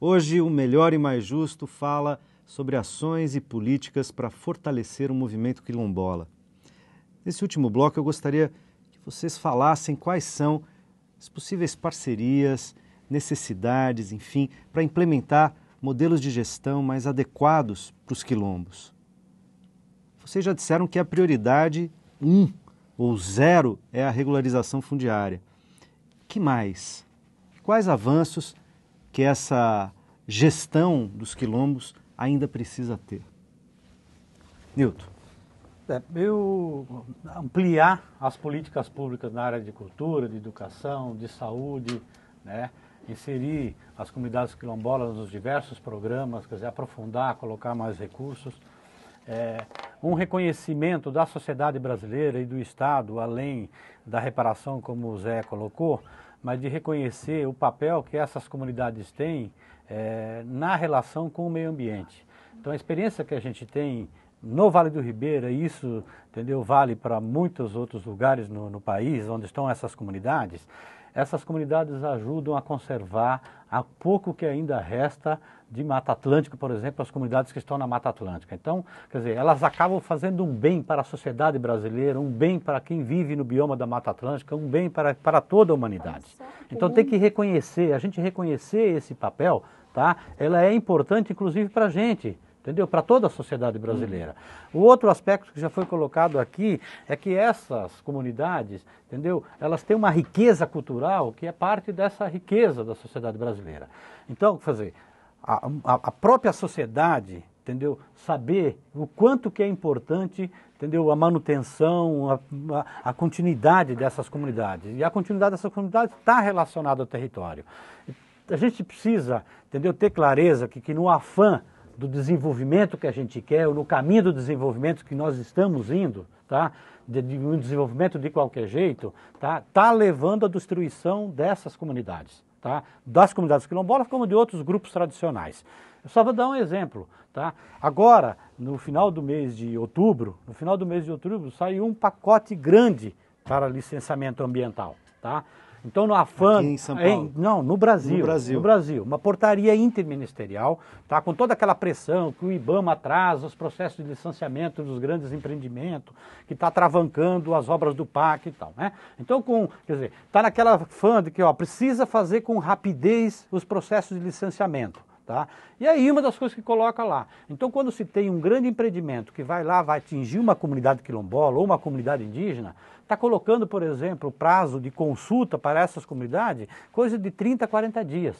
Hoje, o Melhor e Mais Justo fala sobre ações e políticas para fortalecer o movimento quilombola. Nesse último bloco, eu gostaria que vocês falassem quais são as possíveis parcerias, necessidades, enfim, para implementar modelos de gestão mais adequados para os quilombos. Vocês já disseram que a prioridade 1 um, ou 0 é a regularização fundiária. Que mais? Quais avanços que essa gestão dos quilombos ainda precisa ter. Nilton. É, eu ampliar as políticas públicas na área de cultura, de educação, de saúde, né? inserir as comunidades quilombolas nos diversos programas, quer dizer, aprofundar, colocar mais recursos. É, um reconhecimento da sociedade brasileira e do Estado, além da reparação, como o Zé colocou, mas de reconhecer o papel que essas comunidades têm é, na relação com o meio ambiente. Então, a experiência que a gente tem no Vale do Ribeira, isso entendeu, vale para muitos outros lugares no, no país onde estão essas comunidades, essas comunidades ajudam a conservar a pouco que ainda resta de Mata Atlântica, por exemplo, as comunidades que estão na Mata Atlântica. Então, quer dizer, elas acabam fazendo um bem para a sociedade brasileira, um bem para quem vive no bioma da Mata Atlântica, um bem para, para toda a humanidade. Então tem que reconhecer, a gente reconhecer esse papel, tá? Ela é importante, inclusive, para a gente entendeu? Para toda a sociedade brasileira. Uhum. O outro aspecto que já foi colocado aqui é que essas comunidades, entendeu? Elas têm uma riqueza cultural que é parte dessa riqueza da sociedade brasileira. Então, fazer a, a, a própria sociedade, entendeu? Saber o quanto que é importante, entendeu? A manutenção, a, a continuidade dessas comunidades. E a continuidade dessas comunidades está relacionada ao território. A gente precisa, entendeu? Ter clareza que, que no afã do desenvolvimento que a gente quer, ou no caminho do desenvolvimento que nós estamos indo, tá? De, de um desenvolvimento de qualquer jeito, tá? Tá levando à destruição dessas comunidades, tá? Das comunidades quilombolas como de outros grupos tradicionais. Eu só vou dar um exemplo, tá? Agora, no final do mês de outubro, no final do mês de outubro saiu um pacote grande para licenciamento ambiental, tá? Então, no afã. Aqui em São Paulo. Em, não, no Brasil, no Brasil. No Brasil. Uma portaria interministerial, tá? com toda aquela pressão que o IBAMA atrasa os processos de licenciamento dos grandes empreendimentos, que está travancando as obras do PAC e tal. Né? Então, com, quer dizer, está naquela fã de que ó, precisa fazer com rapidez os processos de licenciamento. Tá? E aí uma das coisas que coloca lá. Então quando se tem um grande empreendimento que vai lá, vai atingir uma comunidade quilombola ou uma comunidade indígena, está colocando, por exemplo, o prazo de consulta para essas comunidades, coisa de 30, 40 dias.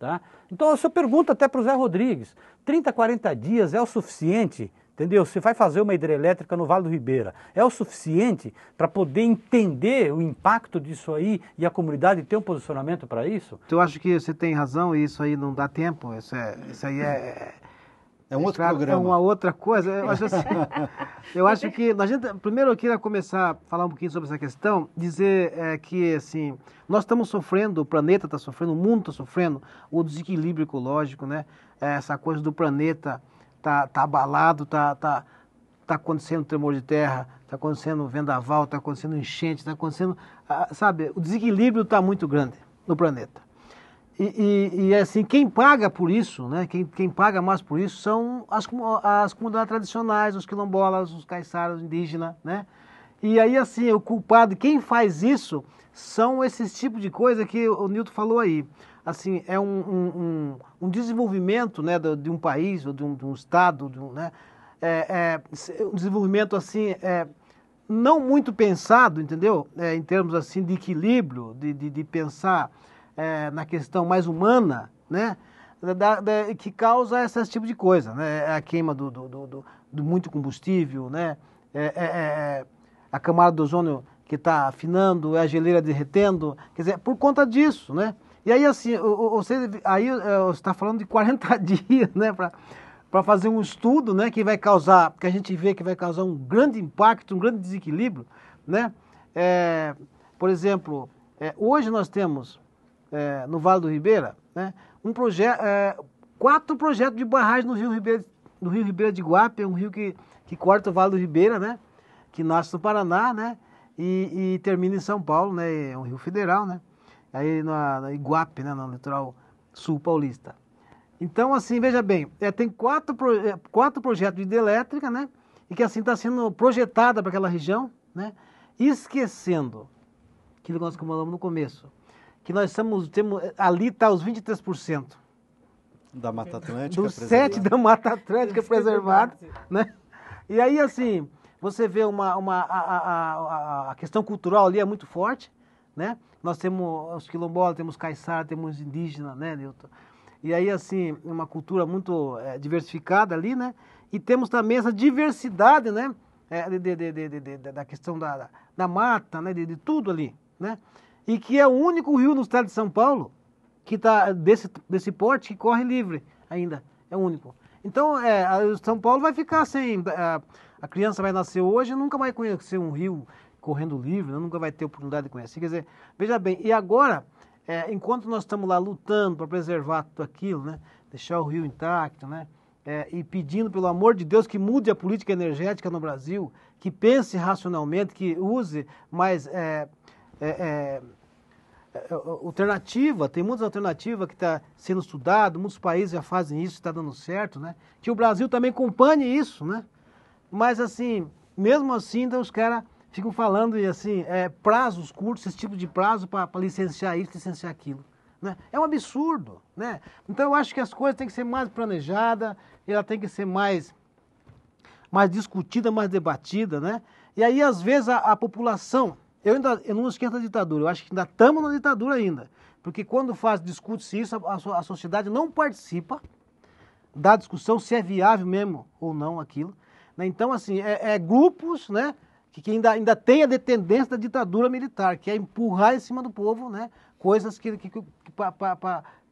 Tá? Então eu pergunto até para o Zé Rodrigues, 30, 40 dias é o suficiente Entendeu? Você vai fazer uma hidrelétrica no Vale do Ribeira. É o suficiente para poder entender o impacto disso aí e a comunidade ter um posicionamento para isso? Eu acho que você tem razão e isso aí não dá tempo. Isso, é, isso aí é. É um outro claro, programa. É uma outra coisa. Eu acho, assim, eu acho que. A gente, primeiro eu queria começar a falar um pouquinho sobre essa questão, dizer é, que assim, nós estamos sofrendo, o planeta está sofrendo, o mundo está sofrendo, o desequilíbrio ecológico, né? É, essa coisa do planeta tá, tá abalado, tá, tá, tá acontecendo tremor de terra, tá acontecendo vendaval, tá acontecendo enchente, tá acontecendo, ah, sabe, o desequilíbrio está muito grande no planeta. E, e, e, é assim, quem paga por isso, né, quem, quem paga mais por isso são as, as comunidades tradicionais, os quilombolas, os caiçaras, indígenas, né? E aí, assim, o culpado, quem faz isso, são esses tipos de coisa que o Nilton falou aí assim, é um, um, um, um desenvolvimento né, de, de, um país ou de um, de um estado, de um, né, é, é, um desenvolvimento assim, é, não muito pensado, entendeu? É, em termos assim de equilíbrio, de, de, de pensar é, na questão mais humana, né? Da, da, que causa esse tipo de coisa, né? É a queima do, do, do, do muito combustível, né? É, a camada do ozônio que está afinando, a geleira derretendo, quer dizer, por conta disso, né? E aí, assim, você aí está eh, falando de 40 dias, né, para fazer um estudo, né, que vai causar, que a gente vê que vai causar um grande impacto, um grande desequilíbrio, né? É, por exemplo, é, hoje nós temos é, no Vale do Ribeira, né, um projeto, quatro projetos de barragem no Rio Ribeira, no Rio Ribeira de Guape, um rio que, que corta o Vale do Ribeira, né, que nasce no Paraná, né, e, e termina em São Paulo, né, é um rio federal, né aí na, na Iguape, né, no litoral sul paulista. Então, assim, veja bem, é, tem quatro, é, quatro projetos de hidrelétrica, né? E que assim está sendo projetada para aquela região, né? Esquecendo aquilo que nós comandamos no começo, que nós estamos, temos, é, ali está os 23%. Da Mata Atlântica do sete da Mata Atlântica preservado, né? E aí, assim, você vê uma, uma a, a, a questão cultural ali é muito forte, né? Nós temos os quilombolas, temos caiçara, temos indígena, né, Newton? E aí, assim, uma cultura muito é, diversificada ali, né? E temos também essa diversidade, né? É, de, de, de, da questão da, da mata, né? De, tudo ali, né? E que é o único rio no estado de São Paulo que tá desse, desse porte que corre livre ainda. É o único. Então, é, São Paulo vai ficar sem. A, eh, a criança vai nascer hoje e nunca vai conhecer um rio correndo livre, né? nunca vai ter oportunidade de conhecer. Quer dizer, veja bem, e agora, é, enquanto nós estamos lá lutando para preservar tudo aquilo, né? deixar o rio intacto, né? É, e pedindo, pelo amor de Deus, que mude a política energética no Brasil, que pense racionalmente, que use mais é, é, é, é alternativa, tem muitas alternativas que está sendo estudado, muitos países já fazem isso, está dando certo, né? Que o Brasil também acompanhe isso, né? Mas assim, mesmo assim, então, os caras ficam falando e assim, é, prazos curtos, esse tipo de prazo para licenciar isso, licenciar aquilo. Né? É um absurdo. Né? Então eu acho que as coisas têm que ser mais planejadas, ela tem que ser mais, mais discutida, mais debatida. Né? E aí, às vezes, a, a população, eu ainda eu não esqueço a ditadura, eu acho que ainda estamos na ditadura ainda. Porque quando faz, discute-se isso, a, a, a sociedade não participa da discussão se é viável mesmo ou não aquilo. Né? Então, assim, é, é, grupos, né? que ainda, ainda tem a dependência da ditadura militar, que é empurrar em cima do povo né, coisas que, que, que, que,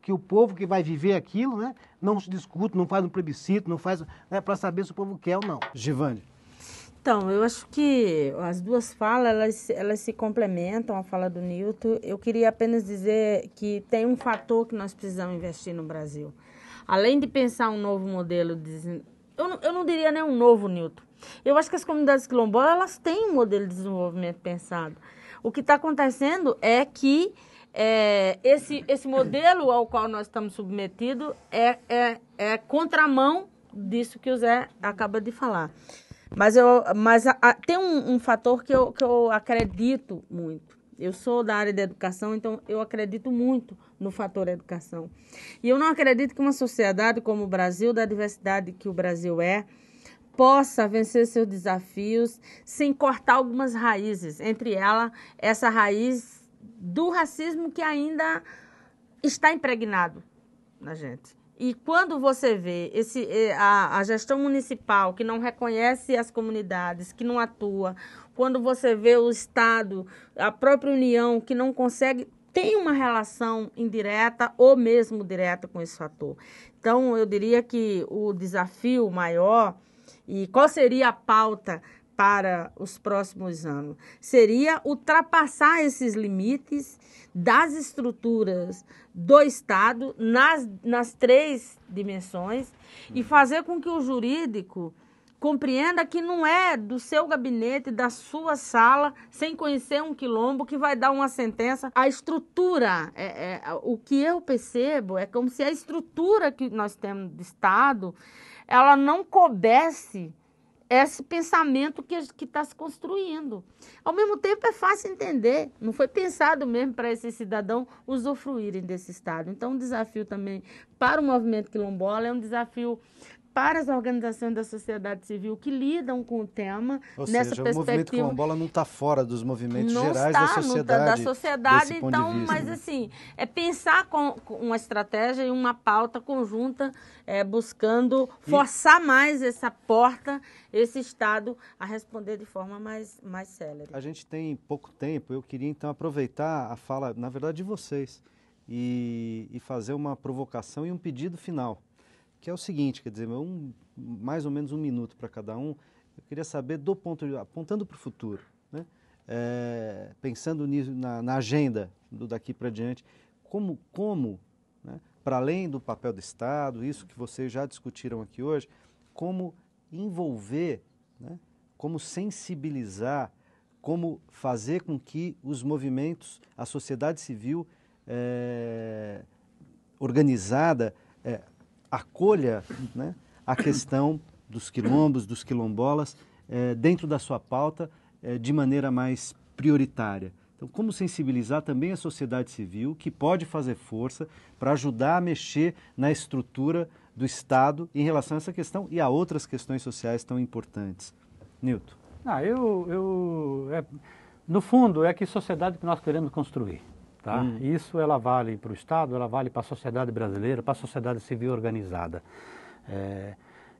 que o povo que vai viver aquilo né, não se discute, não faz um plebiscito, não faz né, para saber se o povo quer ou não. Givane. Então, eu acho que as duas falas elas, elas se complementam, a fala do Newton. Eu queria apenas dizer que tem um fator que nós precisamos investir no Brasil. Além de pensar um novo modelo, de, eu, não, eu não diria nem um novo Newton, eu acho que as comunidades quilombolas elas têm um modelo de desenvolvimento pensado. O que está acontecendo é que é, esse, esse modelo ao qual nós estamos submetidos é, é, é contramão disso que o Zé acaba de falar. Mas, eu, mas a, a, tem um, um fator que eu, que eu acredito muito. Eu sou da área da educação, então eu acredito muito no fator educação. E eu não acredito que uma sociedade como o Brasil, da diversidade que o Brasil é, possa vencer seus desafios sem cortar algumas raízes, entre elas essa raiz do racismo que ainda está impregnado na gente. E quando você vê esse, eh, a, a, gestão municipal que não reconhece as comunidades, que não atua, quando você vê o Estado, a própria União, que não consegue, tem uma relação indireta ou mesmo direta com esse fator. Então, eu diria que o desafio maior e qual seria a pauta para os próximos anos? Seria ultrapassar esses limites das estruturas do Estado nas, nas três dimensões e fazer com que o jurídico compreenda que não é do seu gabinete, da sua sala, sem conhecer um quilombo, que vai dar uma sentença. A estrutura, é, é, o que eu percebo é como se a estrutura que nós temos de Estado ela não coubesse esse pensamento que está se construindo. Ao mesmo tempo, é fácil entender, não foi pensado mesmo para esse cidadão usufruírem desse Estado. Então, um desafio também para o movimento quilombola é um desafio para as organizações da sociedade civil que lidam com o tema Ou nessa seja, perspectiva. O movimento bola não está fora dos movimentos não gerais está, da sociedade. Não está da sociedade, então, vista, mas né? assim, é pensar com, uma estratégia e uma pauta conjunta, é, buscando e... forçar mais essa porta, esse Estado a responder de forma mais, mais célere. A gente tem pouco tempo, eu queria então aproveitar a fala, na verdade, de vocês e, e fazer uma provocação e um pedido final que é o seguinte, quer dizer, um, mais ou menos um minuto para cada um. Eu queria saber do ponto de, apontando para o futuro, né? É, pensando nisso, na, na, agenda do daqui para diante, como, como né? para além do papel do Estado, isso que vocês já discutiram aqui hoje, como envolver, né? como sensibilizar, como fazer com que os movimentos, a sociedade civil é, organizada, acolha né, a questão dos quilombos, dos quilombolas, é, dentro da sua pauta é, de maneira mais prioritária. Então, como sensibilizar também a sociedade civil, que pode fazer força para ajudar a mexer na estrutura do Estado em relação a essa questão e a outras questões sociais tão importantes? Newton. Ah, eu, eu é, no fundo, é que sociedade que nós queremos construir. Tá? Hum. Isso ela vale para o Estado, ela vale para a sociedade brasileira, para a sociedade civil organizada. É,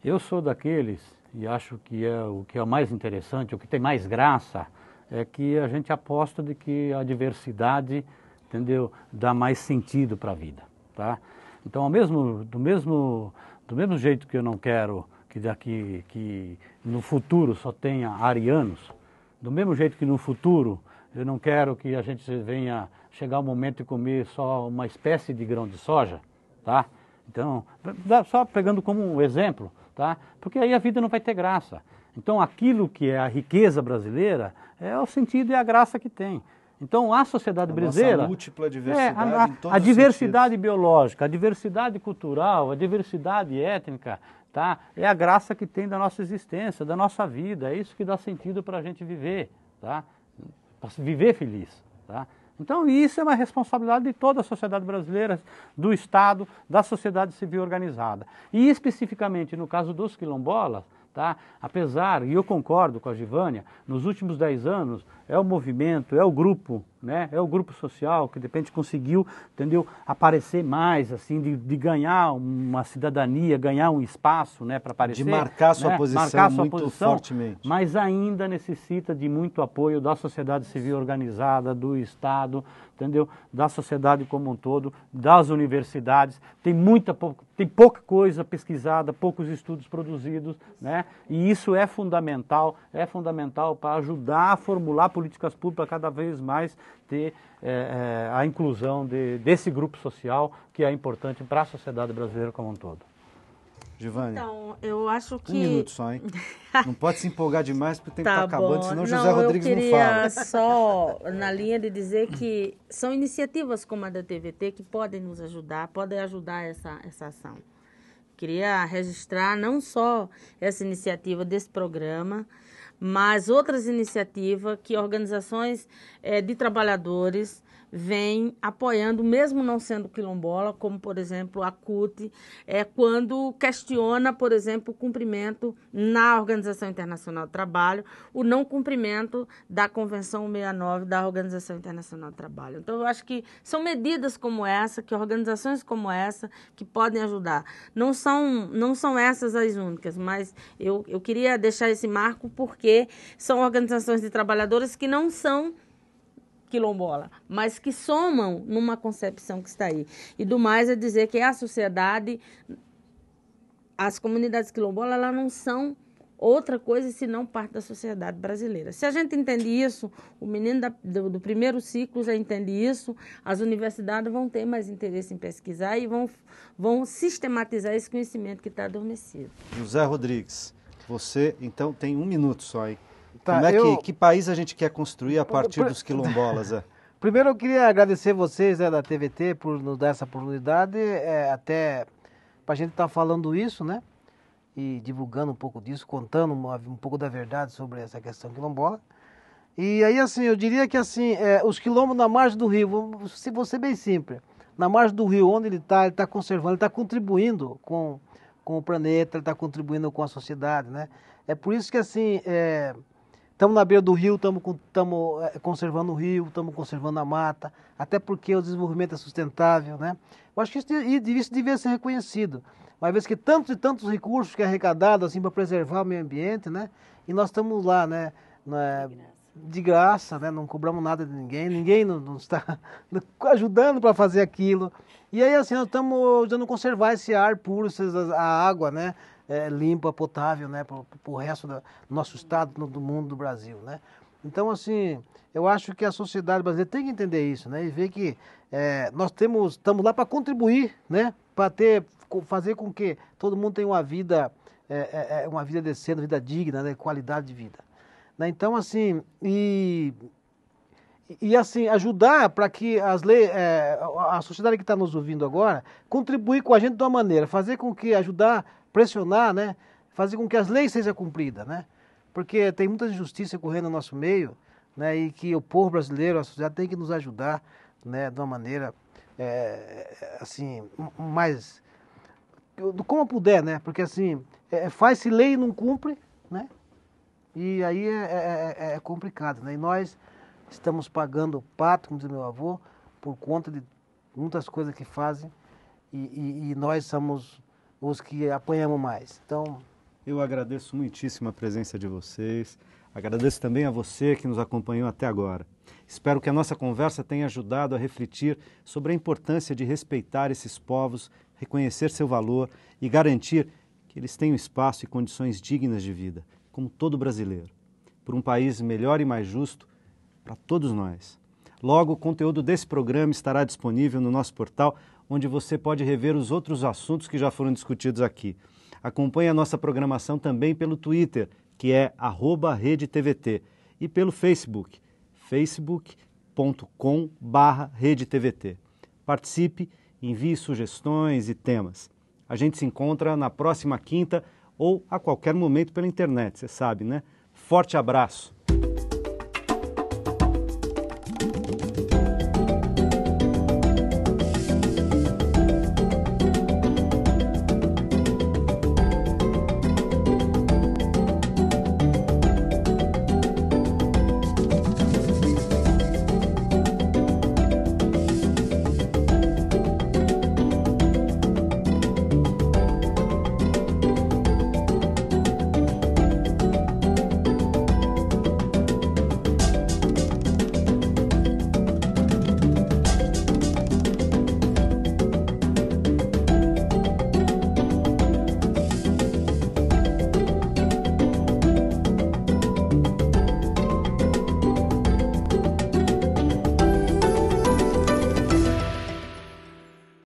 eu sou daqueles, e acho que é o que é mais interessante, o que tem mais graça, é que a gente aposta de que a diversidade entendeu, dá mais sentido para a vida. Tá? Então, ao mesmo, do, mesmo, do mesmo jeito que eu não quero que daqui que no futuro só tenha arianos, do mesmo jeito que no futuro eu não quero que a gente venha chegar o momento de comer só uma espécie de grão de soja, tá? Então, só pegando como um exemplo, tá? Porque aí a vida não vai ter graça. Então, aquilo que é a riqueza brasileira é o sentido e a graça que tem. Então, a sociedade a brasileira. múltipla diversidade. É, a, a, a diversidade biológica, a diversidade cultural, a diversidade étnica, tá? É a graça que tem da nossa existência, da nossa vida. É isso que dá sentido para a gente viver, tá? Para viver feliz, tá? Então, isso é uma responsabilidade de toda a sociedade brasileira, do Estado, da sociedade civil organizada. E especificamente no caso dos quilombolas, tá? apesar, e eu concordo com a Givânia, nos últimos 10 anos é o movimento, é o grupo né? É o grupo social que de repente conseguiu, entendeu? Aparecer mais, assim, de, de ganhar uma cidadania, ganhar um espaço, né? Para aparecer. De marcar sua né? posição marcar sua muito posição, fortemente. Mas ainda necessita de muito apoio da sociedade civil organizada, do Estado, entendeu? Da sociedade como um todo, das universidades. Tem muita tem pouca coisa pesquisada, poucos estudos produzidos, né? E isso é fundamental, é fundamental para ajudar a formular políticas públicas cada vez mais ter é, é, a inclusão de, desse grupo social que é importante para a sociedade brasileira como um todo. Giovanni. Então, eu acho que. Um minuto só, hein? Não pode se empolgar demais porque o tempo está tá acabando, senão José Rodrigues não fala. Eu queria só, na linha de dizer que são iniciativas como a da TVT que podem nos ajudar, podem ajudar essa, essa ação. Queria registrar não só essa iniciativa desse programa, mas outras iniciativas que organizações é, de trabalhadores vem apoiando, mesmo não sendo quilombola, como, por exemplo, a CUT, é, quando questiona, por exemplo, o cumprimento na Organização Internacional do Trabalho, o não cumprimento da Convenção 69 da Organização Internacional do Trabalho. Então, eu acho que são medidas como essa, que organizações como essa, que podem ajudar. Não são, não são essas as únicas, mas eu, eu queria deixar esse marco porque são organizações de trabalhadores que não são quilombola, mas que somam numa concepção que está aí. E do mais é dizer que a sociedade, as comunidades quilombolas, elas não são outra coisa senão parte da sociedade brasileira. Se a gente entende isso, o menino da, do, do, primeiro ciclo já entende isso, as universidades vão ter mais interesse em pesquisar e vão, vão sistematizar esse conhecimento que está adormecido. José Rodrigues, você então tem um minuto só, aí. Tá, Como é eu... que, que país a gente quer construir a partir dos quilombolas? É? Primeiro eu queria agradecer vocês né, da TVT por nos dar essa oportunidade, é, até para a gente estar tá falando isso, né? E divulgando um pouco disso, contando uma, um pouco da verdade sobre essa questão quilombola. E aí, assim, eu diria que assim, é, os quilombos na margem do rio, se você bem simples, na margem do rio, onde ele está, ele está conservando, ele está contribuindo com, com o planeta, ele está contribuindo com a sociedade, né? É por isso que assim, é, Estamos na beira do rio, estamos é, conservando o rio, estamos conservando a mata, até porque o desenvolvimento é sustentável, né? Eu acho que isso, isso devia ser reconhecido. Uma vez que tantos e tantos recursos que é arrecadado assim para preservar o meio ambiente, né? E nós estamos lá, né? né? Na, de graça, né? Não cobramos nada de ninguém, ninguém nos está ajudando para fazer aquilo. E aí, assim, nós estamos a conservar esse ar puro, a água, né? É, limpa, potável, né? Para o resto do nosso estado, do mundo, do Brasil, né? Então, assim, eu acho que a sociedade brasileira tem que entender isso, né? E ver que é, nós temos, estamos lá para contribuir, né? Para ter, fazer com que todo mundo tenha uma vida, é, é, é, uma vida decente, uma vida digna, né? Qualidade de vida. Né? Então, assim, e, e assim, ajudar para que as leis, é, a sociedade que está nos ouvindo agora, contribuir com a gente de uma maneira, fazer com que, ajudar, pressionar, né? fazer com que as leis sejam cumpridas, né? Porque tem muita injustiça correndo no nosso meio, né? E que o povo brasileiro, a sociedade tem que nos ajudar, né? De uma maneira, é, assim, mais... Como puder, né? Porque, assim, é, faz-se lei e não cumpre, né? E aí é é, é, é, é complicado, né? E nós estamos pagando o pato, como diz meu avô, por conta de muitas coisas que fazem e, e, e nós somos os que apanhamos mais. Então, eu agradeço muitíssimo a presença de vocês. Agradeço também a você que nos acompanhou até agora. Espero que a nossa conversa tenha ajudado a refletir sobre a importância de respeitar esses povos, reconhecer seu valor e garantir que eles tenham espaço e condições dignas de vida como todo brasileiro, por um país melhor e mais justo para todos nós. Logo, o conteúdo desse programa estará disponível no nosso portal, onde você pode rever os outros assuntos que já foram discutidos aqui. Acompanhe a nossa programação também pelo Twitter, que é RedeTVT, e pelo Facebook, facebook.com/redetvt. Participe, envie sugestões e temas. A gente se encontra na próxima quinta ou a qualquer momento pela internet, você sabe, né? Forte abraço.